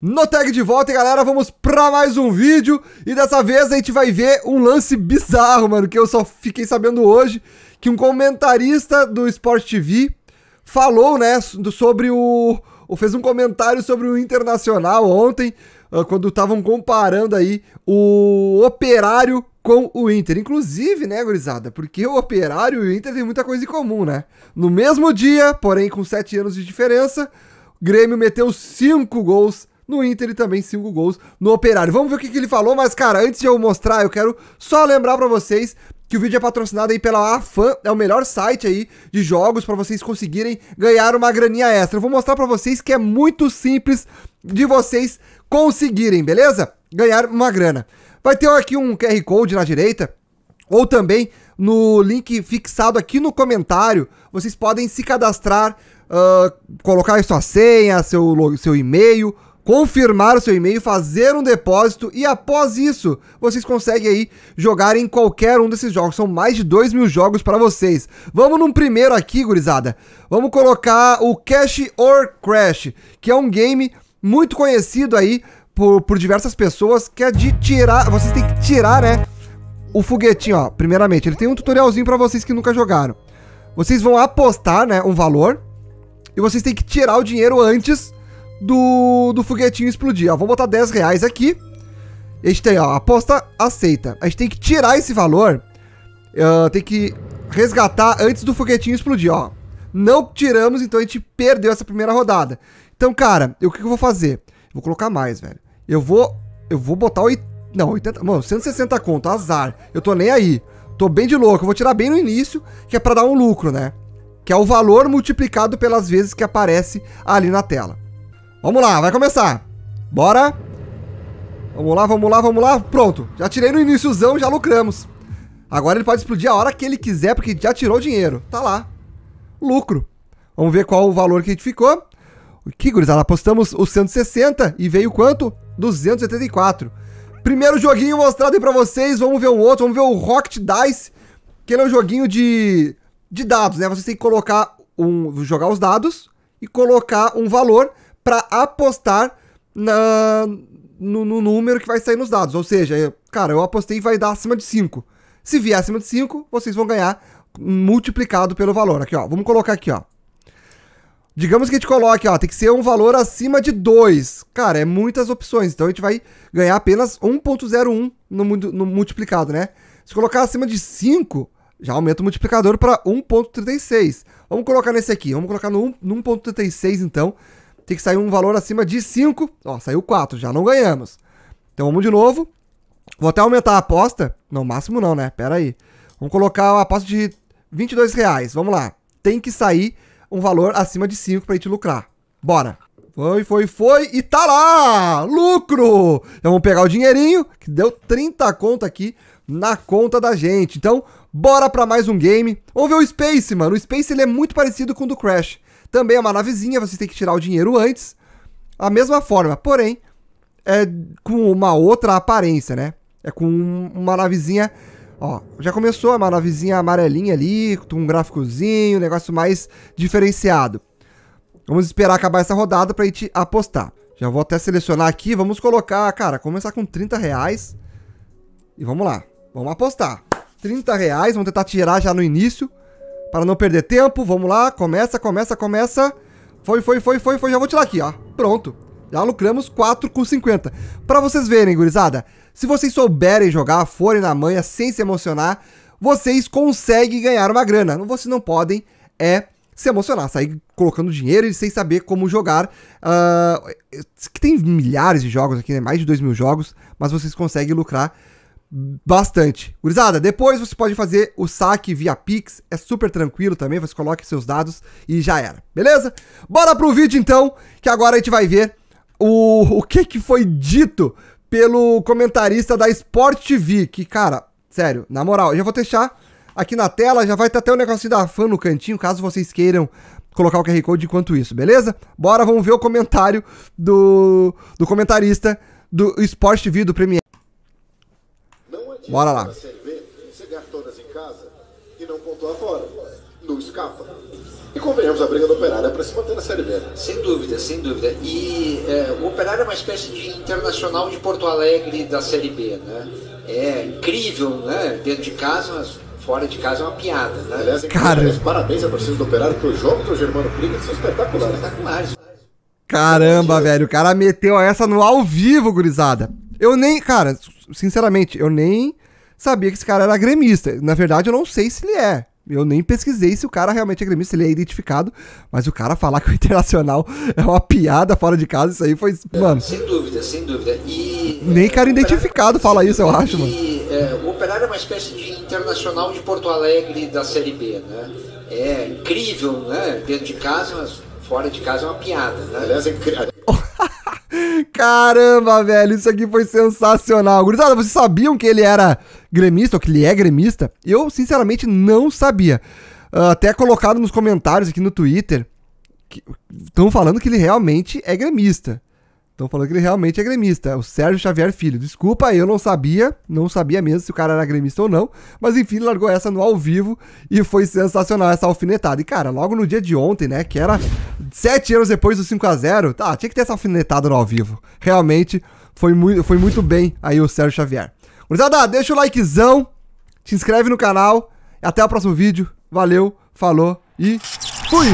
No tag de volta, galera, vamos pra mais um vídeo e dessa vez a gente vai ver um lance bizarro, mano, que eu só fiquei sabendo hoje, que um comentarista do Sport TV falou, né, sobre o... fez um comentário sobre o Internacional ontem, ah, quando estavam comparando aí o Operário com o Inter. Inclusive, né, gurizada, porque o Operário e o Inter tem muita coisa em comum, né? No mesmo dia, porém com 7 anos de diferença, o Grêmio meteu 5 gols no Inter e também 5 gols no Operário. Vamos ver o que, que ele falou, mas cara, antes de eu mostrar, eu quero só lembrar para vocês que o vídeo é patrocinado aí pela Afan, é o melhor site aí de jogos para vocês conseguirem ganhar uma graninha extra. Eu vou mostrar para vocês que é muito simples de vocês conseguirem, beleza? Ganhar uma grana. Vai ter aqui um QR Code na direita ou também no link fixado aqui no comentário, vocês podem se cadastrar, uh, colocar sua senha, seu, seu e-mail, confirmar o seu e-mail, fazer um depósito e após isso vocês conseguem aí jogar em qualquer um desses jogos. São mais de 2 mil jogos para vocês. Vamos num primeiro aqui, gurizada. Vamos colocar o Cash or Crash, que é um game muito conhecido aí por, por diversas pessoas, que é de tirar... Vocês têm que tirar, né? O foguetinho, ó, primeiramente. Ele tem um tutorialzinho para vocês que nunca jogaram. Vocês vão apostar, né, um valor. E vocês têm que tirar o dinheiro antes do, do foguetinho explodir. Ó, vou botar 10 reais aqui. A gente tem, ó, aposta aceita. A gente tem que tirar esse valor. Uh, tem que resgatar antes do foguetinho explodir, ó. Não tiramos, então a gente perdeu essa primeira rodada. Então, cara, eu, o que, eu vou fazer? Vou colocar mais, velho. Eu vou... Eu vou botar... o Não, 80... Mano, 160 conto, azar. Eu tô nem aí. Tô bem de louco. Eu vou tirar bem no início, que é pra dar um lucro, né? Que é o valor multiplicado pelas vezes que aparece ali na tela. Vamos lá, vai começar. Bora. Vamos lá, vamos lá, vamos lá. Pronto. Já tirei no iníciozão, já lucramos. Agora ele pode explodir a hora que ele quiser, porque já tirou o dinheiro. Tá lá. Lucro. Vamos ver qual o valor que a gente ficou. Que gurizada, apostamos os 160 e veio quanto? 274. Primeiro joguinho mostrado aí pra vocês. Vamos ver um outro. Vamos ver o Rocket Dice, que ele é um joguinho de, de dados, né? Você tem que colocar um, jogar os dados e colocar um valor para apostar na, no, no, número que vai sair nos dados. Ou seja, eu, cara, eu apostei vai dar acima de 5. Se vier acima de 5, vocês vão ganhar multiplicado pelo valor. Aqui, ó. Vamos colocar aqui, ó. Digamos que a gente coloque, ó, tem que ser um valor acima de 2. Cara, é muitas opções. Então a gente vai ganhar apenas 1.01 no, no multiplicado, né? Se colocar acima de 5, já aumenta o multiplicador para 1.36. Vamos colocar nesse aqui. Vamos colocar no, no 1.36, então. Tem que sair um valor acima de 5. Ó, saiu 4, já não ganhamos. Então vamos de novo. Vou até aumentar a aposta. Não, máximo não, né? Pera aí. Vamos colocar a aposta de 22 reais. Vamos lá. Tem que sair um valor acima de 5 pra gente lucrar. Bora. Foi, foi, foi e tá lá! Lucro! Então vamos pegar o dinheirinho, que deu 30 conta aqui na conta da gente. Então, bora pra mais um game. Vamos ver o Space, mano. O Space ele é muito parecido com o do Crash. Também é uma navezinha, você tem que tirar o dinheiro antes. A mesma forma, porém, é com uma outra aparência, né? É com uma navezinha. Ó, já começou, é uma navezinha amarelinha ali, com um gráficozinho, um negócio mais diferenciado. Vamos esperar acabar essa rodada pra gente apostar. Já vou até selecionar aqui, vamos colocar, cara, começar com 30 reais. E vamos lá, vamos apostar. 30 reais, vamos tentar tirar já no início. Para não perder tempo, vamos lá. Começa, começa, começa. Foi, foi, foi, foi, foi. Já vou tirar aqui, ó. Pronto. Já lucramos 4 com 50. Para vocês verem, gurizada, se vocês souberem jogar, forem na manha, sem se emocionar, vocês conseguem ganhar uma grana. Vocês não podem é se emocionar, sair colocando dinheiro e sem saber como jogar. Uh, tem milhares de jogos aqui, né? mais de 2 mil jogos, mas vocês conseguem lucrar bastante. Gurizada, depois você pode fazer o saque via Pix, é super tranquilo também, você coloca seus dados e já era, beleza? Bora pro vídeo então, que agora a gente vai ver o, o que que foi dito pelo comentarista da Sport TV, que cara, sério, na moral, eu já vou deixar aqui na tela, já vai ter até o um negocinho da fã no cantinho, caso vocês queiram colocar o QR Code enquanto isso, beleza? Bora, vamos ver o comentário do, do comentarista do Sport TV, do Premier Bora lá. todas em casa e não fora. escapa. E convenhamos, a briga do Operário é para se manter na Série B. Sem dúvida, sem dúvida. E é, o Operário é uma espécie de internacional de Porto Alegre da Série B, né? É incrível, né? Dentro de casa, mas fora de casa é uma piada, né? Aliás, Cara... parabéns a torcida do Operário, pelo jogo jogos do Germano Priga são espetaculares. Espetaculares. Caramba, velho, o cara meteu essa no ao vivo, gurizada. Eu nem, cara, sinceramente, eu nem sabia que esse cara era gremista. Na verdade, eu não sei se ele é. Eu nem pesquisei se o cara realmente é gremista, se ele é identificado, mas o cara falar que o Internacional é uma piada fora de casa, isso aí foi. Mano. Sem dúvida, sem dúvida. E. Nem é, cara identificado fala é isso, eu acho, e, mano. É, o Operário é uma espécie de internacional de Porto Alegre da Série B, né? É incrível, né? Dentro de casa, mas fora de casa é uma piada, né? Aliás, é incrível Caramba, velho, isso aqui foi sensacional. Gurizada, vocês sabiam que ele era gremista ou que ele é gremista? Eu, sinceramente, não sabia. Uh, até colocado nos comentários aqui no Twitter. Estão falando que ele realmente é gremista. Estão falando que ele realmente é gremista. O Sérgio Xavier Filho. Desculpa, eu não sabia. Não sabia mesmo se o cara era gremista ou não. Mas enfim, largou essa no ao vivo. E foi sensacional essa alfinetada. E cara, logo no dia de ontem, né? Que era sete anos depois do 5 a 0 Tá, tinha que ter essa alfinetada no ao vivo. Realmente, foi muito, foi muito bem aí o Sérgio Xavier. Gurizada, deixa o likezão. Te inscreve no canal. Até o próximo vídeo. Valeu, falou e fui!